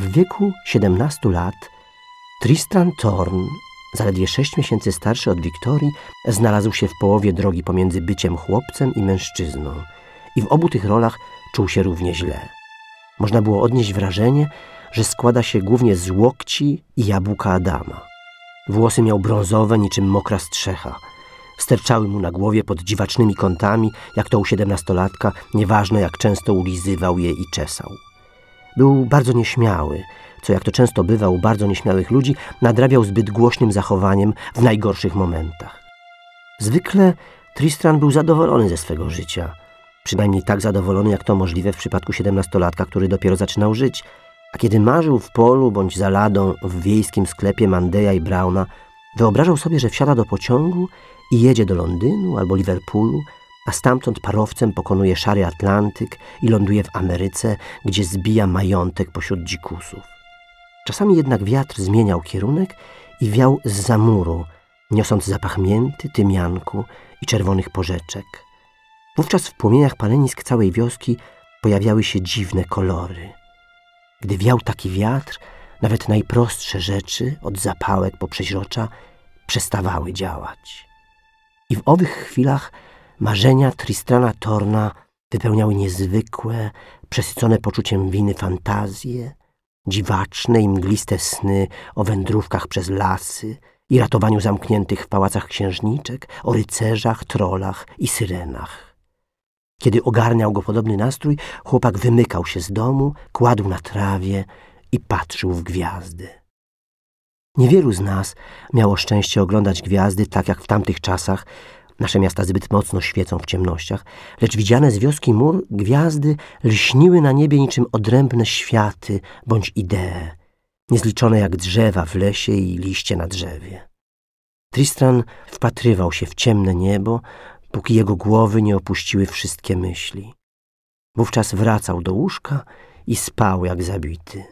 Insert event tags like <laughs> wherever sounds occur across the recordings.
W wieku 17 lat Tristan Thorn, zaledwie 6 miesięcy starszy od Wiktorii, znalazł się w połowie drogi pomiędzy byciem chłopcem i mężczyzną i w obu tych rolach czuł się równie źle. Można było odnieść wrażenie, że składa się głównie z łokci i jabłka Adama. Włosy miał brązowe, niczym mokra strzecha. Sterczały mu na głowie pod dziwacznymi kątami, jak to u siedemnastolatka, nieważne jak często ulizywał je i czesał. Był bardzo nieśmiały, co jak to często bywa u bardzo nieśmiałych ludzi, nadrabiał zbyt głośnym zachowaniem w najgorszych momentach. Zwykle Tristran był zadowolony ze swego życia. Przynajmniej tak zadowolony, jak to możliwe w przypadku siedemnastolatka, który dopiero zaczynał żyć. A kiedy marzył w polu bądź za ladą w wiejskim sklepie Mandeja i Brauna, wyobrażał sobie, że wsiada do pociągu i jedzie do Londynu albo Liverpoolu, a stamtąd parowcem pokonuje szary Atlantyk i ląduje w Ameryce, gdzie zbija majątek pośród dzikusów. Czasami jednak wiatr zmieniał kierunek i wiał z zamuru, niosąc zapach mięty, tymianku i czerwonych porzeczek. Wówczas w płomieniach palenisk całej wioski pojawiały się dziwne kolory. Gdy wiał taki wiatr, nawet najprostsze rzeczy, od zapałek po przeźrocza, przestawały działać. I w owych chwilach Marzenia Tristana Torna wypełniały niezwykłe, przesycone poczuciem winy fantazje, dziwaczne i mgliste sny o wędrówkach przez lasy i ratowaniu zamkniętych w pałacach księżniczek, o rycerzach, trolach i syrenach. Kiedy ogarniał go podobny nastrój, chłopak wymykał się z domu, kładł na trawie i patrzył w gwiazdy. Niewielu z nas miało szczęście oglądać gwiazdy tak jak w tamtych czasach Nasze miasta zbyt mocno świecą w ciemnościach, lecz widziane z wioski mur gwiazdy lśniły na niebie niczym odrębne światy bądź idee, niezliczone jak drzewa w lesie i liście na drzewie. Tristran wpatrywał się w ciemne niebo, póki jego głowy nie opuściły wszystkie myśli. Wówczas wracał do łóżka i spał jak zabity.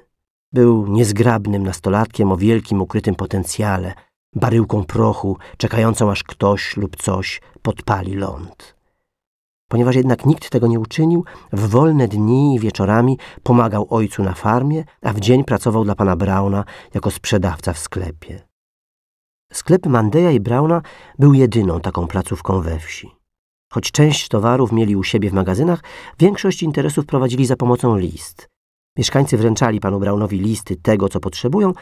Był niezgrabnym nastolatkiem o wielkim ukrytym potencjale – baryłką prochu, czekającą aż ktoś lub coś podpali ląd. Ponieważ jednak nikt tego nie uczynił, w wolne dni i wieczorami pomagał ojcu na farmie, a w dzień pracował dla pana Brauna jako sprzedawca w sklepie. Sklep Mandeja i Brauna był jedyną taką placówką we wsi. Choć część towarów mieli u siebie w magazynach, większość interesów prowadzili za pomocą list. Mieszkańcy wręczali panu Braunowi listy tego, co potrzebują,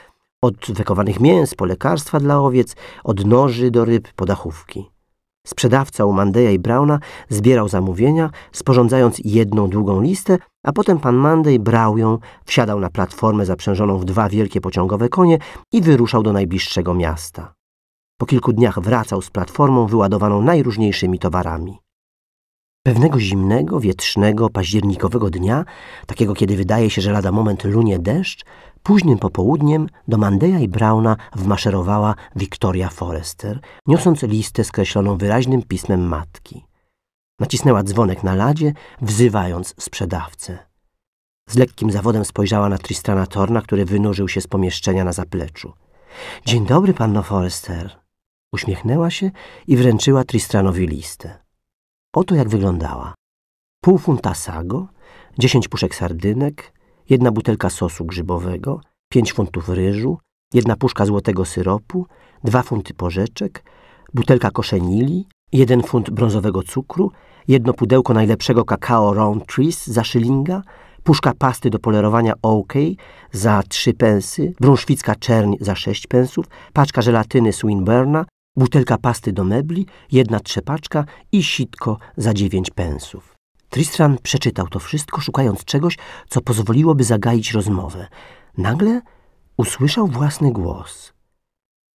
od wykowanych mięs po lekarstwa dla owiec, od noży do ryb po dachówki. Sprzedawca u Mandeja i Brauna zbierał zamówienia, sporządzając jedną długą listę, a potem pan Mandej brał ją, wsiadał na platformę zaprzężoną w dwa wielkie pociągowe konie i wyruszał do najbliższego miasta. Po kilku dniach wracał z platformą wyładowaną najróżniejszymi towarami. Pewnego zimnego, wietrznego, październikowego dnia, takiego kiedy wydaje się, że lada moment lunie deszcz, późnym popołudniem do Mandeja i Brauna wmaszerowała Victoria Forrester, niosąc listę skreśloną wyraźnym pismem matki. Nacisnęła dzwonek na ladzie, wzywając sprzedawcę. Z lekkim zawodem spojrzała na Tristana Torna, który wynurzył się z pomieszczenia na zapleczu. – Dzień dobry, panno Forrester – uśmiechnęła się i wręczyła Tristanowi listę. Oto jak wyglądała. Pół funta sago, dziesięć puszek sardynek, jedna butelka sosu grzybowego, pięć funtów ryżu, jedna puszka złotego syropu, dwa funty porzeczek, butelka koszenili, jeden funt brązowego cukru, jedno pudełko najlepszego kakao Round Trees za szylinga, puszka pasty do polerowania OK za trzy pensy, brunszwicka czerń za sześć pensów, paczka żelatyny Swinburna, butelka pasty do mebli, jedna trzepaczka i sitko za dziewięć pensów. Tristran przeczytał to wszystko, szukając czegoś, co pozwoliłoby zagaić rozmowę. Nagle usłyszał własny głos.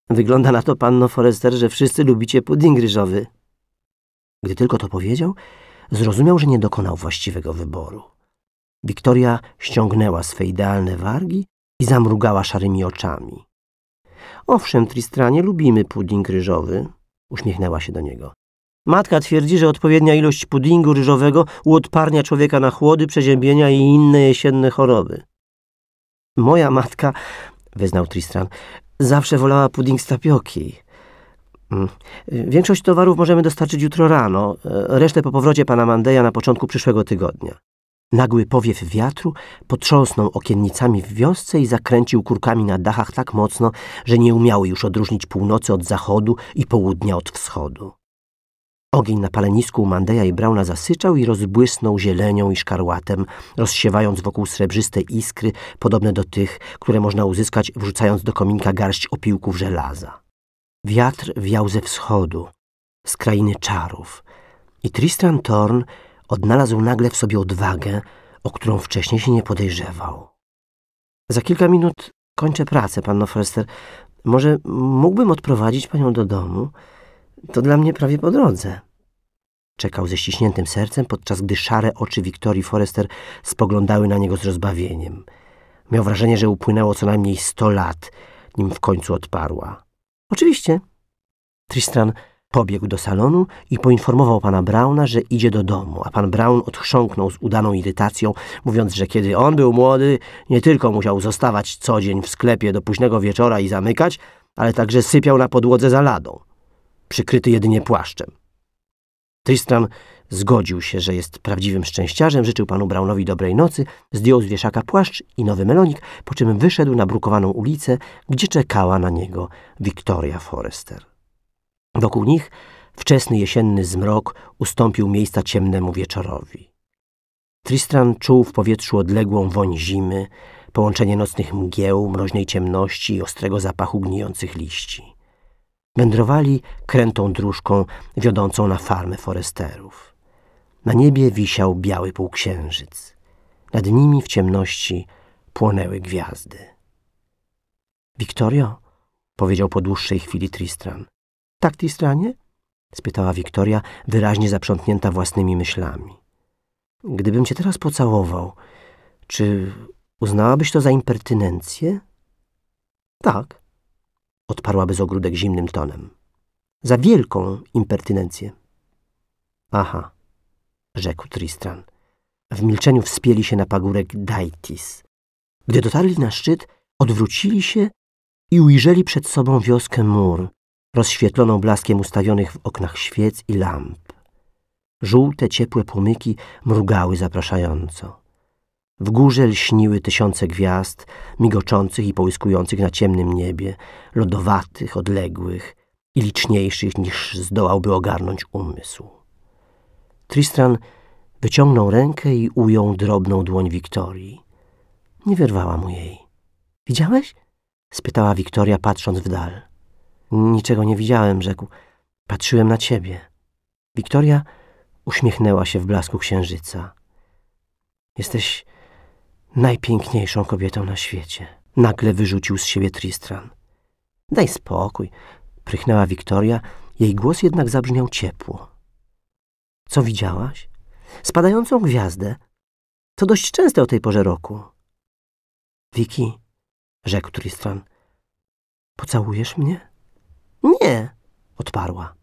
Wygląda na to, panno Forester, że wszyscy lubicie pudding ryżowy. Gdy tylko to powiedział, zrozumiał, że nie dokonał właściwego wyboru. Wiktoria ściągnęła swe idealne wargi i zamrugała szarymi oczami. Owszem, Tristranie, lubimy pudding ryżowy. Uśmiechnęła się do niego. Matka twierdzi, że odpowiednia ilość puddingu ryżowego uodparnia człowieka na chłody, przeziębienia i inne jesienne choroby. Moja matka, wyznał Tristran, zawsze wolała pudding z tapioki. Mm, większość towarów możemy dostarczyć jutro rano, e, resztę po powrocie pana Mandeja na początku przyszłego tygodnia. Nagły powiew wiatru potrząsnął okiennicami w wiosce i zakręcił kurkami na dachach tak mocno, że nie umiały już odróżnić północy od zachodu i południa od wschodu. Ogień na palenisku Mandeja i Brauna zasyczał i rozbłysnął zielenią i szkarłatem, rozsiewając wokół srebrzyste iskry, podobne do tych, które można uzyskać wrzucając do kominka garść opiłków żelaza. Wiatr wiał ze wschodu, z krainy czarów i Tristan Torn odnalazł nagle w sobie odwagę, o którą wcześniej się nie podejrzewał. Za kilka minut kończę pracę, panno Forrester. Może mógłbym odprowadzić panią do domu? To dla mnie prawie po drodze. Czekał ze ściśniętym sercem, podczas gdy szare oczy Wiktorii Forester spoglądały na niego z rozbawieniem. Miał wrażenie, że upłynęło co najmniej sto lat, nim w końcu odparła. Oczywiście. Tristan. Pobiegł do salonu i poinformował pana Brauna, że idzie do domu, a pan Braun odchrząknął z udaną irytacją, mówiąc, że kiedy on był młody, nie tylko musiał zostawać co dzień w sklepie do późnego wieczora i zamykać, ale także sypiał na podłodze za ladą, przykryty jedynie płaszczem. Tristram zgodził się, że jest prawdziwym szczęściarzem, życzył panu Braunowi dobrej nocy, zdjął z wieszaka płaszcz i nowy melonik, po czym wyszedł na brukowaną ulicę, gdzie czekała na niego Victoria Forrester. Wokół nich wczesny jesienny zmrok ustąpił miejsca ciemnemu wieczorowi. Tristran czuł w powietrzu odległą woń zimy, połączenie nocnych mgieł, mroźnej ciemności i ostrego zapachu gnijących liści. Wędrowali krętą dróżką wiodącą na farmę foresterów. Na niebie wisiał biały półksiężyc. Nad nimi w ciemności płonęły gwiazdy. Wiktorio, powiedział po dłuższej chwili Tristran, tak, Tistranie? spytała Wiktoria, wyraźnie zaprzątnięta własnymi myślami. Gdybym cię teraz pocałował, czy uznałabyś to za impertynencję? Tak, odparła bez ogródek zimnym tonem. Za wielką impertynencję. Aha, rzekł Tristran. W milczeniu wspięli się na pagórek Daitis. Gdy dotarli na szczyt, odwrócili się i ujrzeli przed sobą wioskę mur, rozświetloną blaskiem ustawionych w oknach świec i lamp. Żółte, ciepłe płomyki mrugały zapraszająco. W górze lśniły tysiące gwiazd, migoczących i połyskujących na ciemnym niebie, lodowatych, odległych i liczniejszych niż zdołałby ogarnąć umysł. Tristran wyciągnął rękę i ujął drobną dłoń Wiktorii. Nie wyrwała mu jej. Widziałeś? spytała Wiktoria, patrząc w dal. Niczego nie widziałem, rzekł. Patrzyłem na ciebie. Wiktoria uśmiechnęła się w blasku księżyca. Jesteś najpiękniejszą kobietą na świecie. Nagle wyrzucił z siebie Tristran. Daj spokój, prychnęła Wiktoria, jej głos jednak zabrzmiał ciepło. Co widziałaś? Spadającą gwiazdę. To dość częste o tej porze roku. Wiki, rzekł Tristran, pocałujesz mnie? Nie, odparła.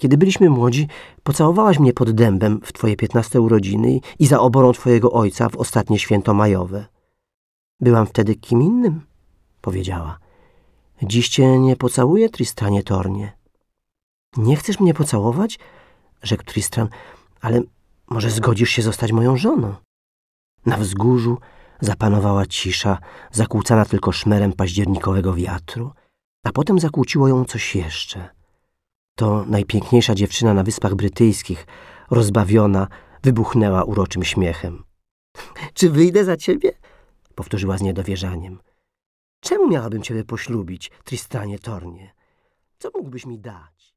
Kiedy byliśmy młodzi, pocałowałaś mnie pod dębem w twoje piętnaste urodziny i za oborą twojego ojca w ostatnie święto majowe. Byłam wtedy kim innym, powiedziała. Dziś cię nie pocałuję, Tristanie Tornie. Nie chcesz mnie pocałować? rzekł Tristran, ale może zgodzisz się zostać moją żoną? Na wzgórzu zapanowała cisza, zakłócana tylko szmerem październikowego wiatru – a potem zakłóciło ją coś jeszcze. To najpiękniejsza dziewczyna na Wyspach Brytyjskich, rozbawiona, wybuchnęła uroczym śmiechem. <laughs> Czy wyjdę za ciebie? Powtórzyła z niedowierzaniem. Czemu miałabym ciebie poślubić, Tristanie Tornie? Co mógłbyś mi dać?